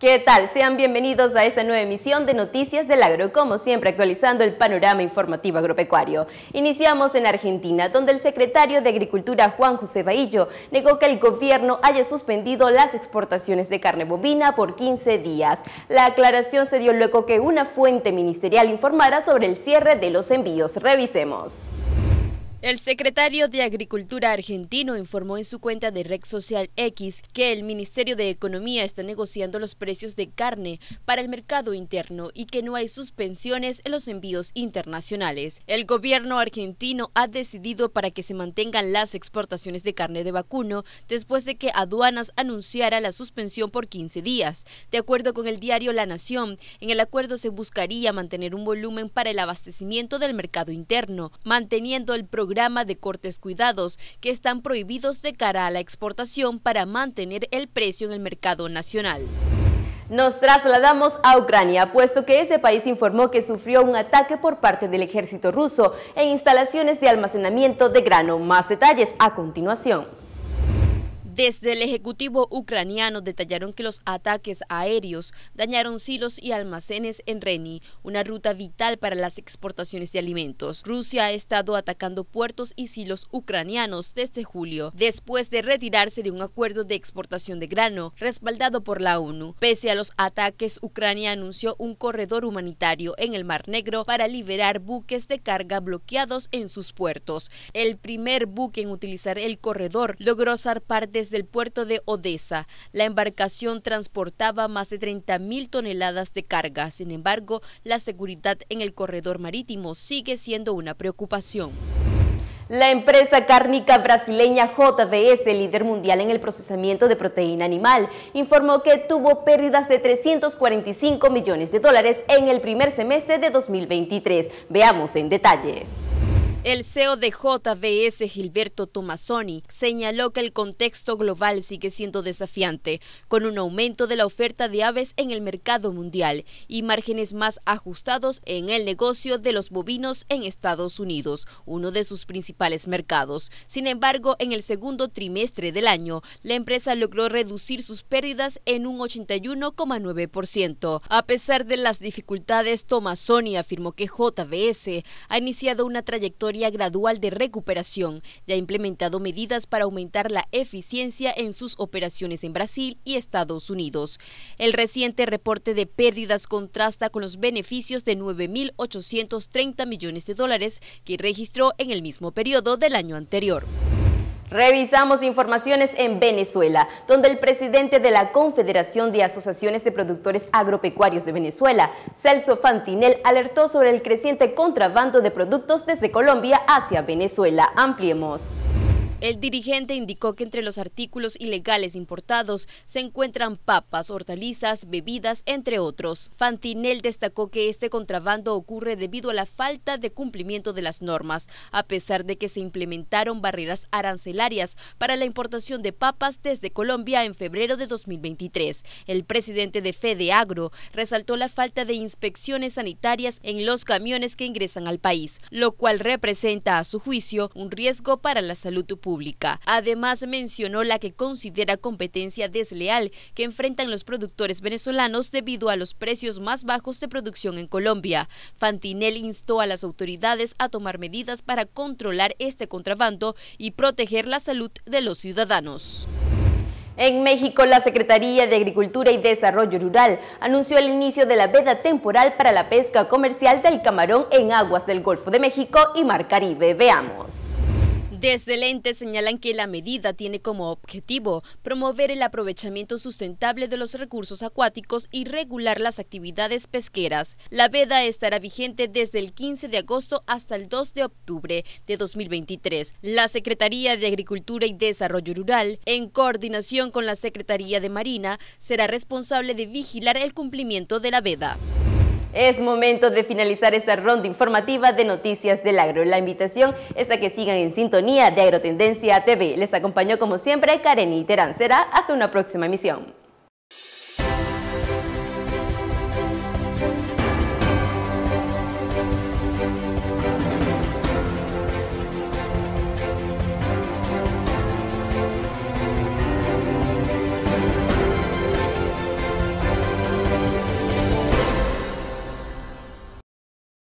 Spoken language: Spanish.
¿Qué tal? Sean bienvenidos a esta nueva emisión de Noticias del Agro, como siempre actualizando el panorama informativo agropecuario. Iniciamos en Argentina, donde el secretario de Agricultura Juan José Bahillo negó que el gobierno haya suspendido las exportaciones de carne bovina por 15 días. La aclaración se dio luego que una fuente ministerial informara sobre el cierre de los envíos. Revisemos. El secretario de Agricultura argentino informó en su cuenta de red social X que el Ministerio de Economía está negociando los precios de carne para el mercado interno y que no hay suspensiones en los envíos internacionales. El gobierno argentino ha decidido para que se mantengan las exportaciones de carne de vacuno después de que aduanas anunciara la suspensión por 15 días. De acuerdo con el diario La Nación, en el acuerdo se buscaría mantener un volumen para el abastecimiento del mercado interno, manteniendo el programa programa de cortes cuidados que están prohibidos de cara a la exportación para mantener el precio en el mercado nacional. Nos trasladamos a Ucrania, puesto que ese país informó que sufrió un ataque por parte del ejército ruso en instalaciones de almacenamiento de grano. Más detalles a continuación. Desde el Ejecutivo ucraniano detallaron que los ataques aéreos dañaron silos y almacenes en Reni, una ruta vital para las exportaciones de alimentos. Rusia ha estado atacando puertos y silos ucranianos desde julio, después de retirarse de un acuerdo de exportación de grano respaldado por la ONU. Pese a los ataques, Ucrania anunció un corredor humanitario en el Mar Negro para liberar buques de carga bloqueados en sus puertos. El primer buque en utilizar el corredor logró zarpar desde del puerto de Odessa. La embarcación transportaba más de 30.000 toneladas de carga. Sin embargo, la seguridad en el corredor marítimo sigue siendo una preocupación. La empresa cárnica brasileña JBS, líder mundial en el procesamiento de proteína animal, informó que tuvo pérdidas de 345 millones de dólares en el primer semestre de 2023. Veamos en detalle. El CEO de JBS, Gilberto Tomassoni, señaló que el contexto global sigue siendo desafiante, con un aumento de la oferta de aves en el mercado mundial y márgenes más ajustados en el negocio de los bovinos en Estados Unidos, uno de sus principales mercados. Sin embargo, en el segundo trimestre del año, la empresa logró reducir sus pérdidas en un 81,9%. A pesar de las dificultades, Tomassoni afirmó que JBS ha iniciado una trayectoria gradual de recuperación y ha implementado medidas para aumentar la eficiencia en sus operaciones en Brasil y Estados Unidos. El reciente reporte de pérdidas contrasta con los beneficios de 9.830 millones de dólares que registró en el mismo periodo del año anterior. Revisamos informaciones en Venezuela, donde el presidente de la Confederación de Asociaciones de Productores Agropecuarios de Venezuela, Celso Fantinel, alertó sobre el creciente contrabando de productos desde Colombia hacia Venezuela. Ampliemos. El dirigente indicó que entre los artículos ilegales importados se encuentran papas, hortalizas, bebidas, entre otros. Fantinel destacó que este contrabando ocurre debido a la falta de cumplimiento de las normas, a pesar de que se implementaron barreras arancelarias para la importación de papas desde Colombia en febrero de 2023. El presidente de Fede Agro resaltó la falta de inspecciones sanitarias en los camiones que ingresan al país, lo cual representa a su juicio un riesgo para la salud pública Además mencionó la que considera competencia desleal que enfrentan los productores venezolanos debido a los precios más bajos de producción en Colombia. Fantinel instó a las autoridades a tomar medidas para controlar este contrabando y proteger la salud de los ciudadanos. En México, la Secretaría de Agricultura y Desarrollo Rural anunció el inicio de la veda temporal para la pesca comercial del camarón en aguas del Golfo de México y Mar Caribe. Veamos. Desde el ente señalan que la medida tiene como objetivo promover el aprovechamiento sustentable de los recursos acuáticos y regular las actividades pesqueras. La veda estará vigente desde el 15 de agosto hasta el 2 de octubre de 2023. La Secretaría de Agricultura y Desarrollo Rural, en coordinación con la Secretaría de Marina, será responsable de vigilar el cumplimiento de la veda. Es momento de finalizar esta ronda informativa de Noticias del Agro. La invitación es a que sigan en sintonía de Agrotendencia TV. Les acompañó como siempre Karen Terán. Será hasta una próxima emisión.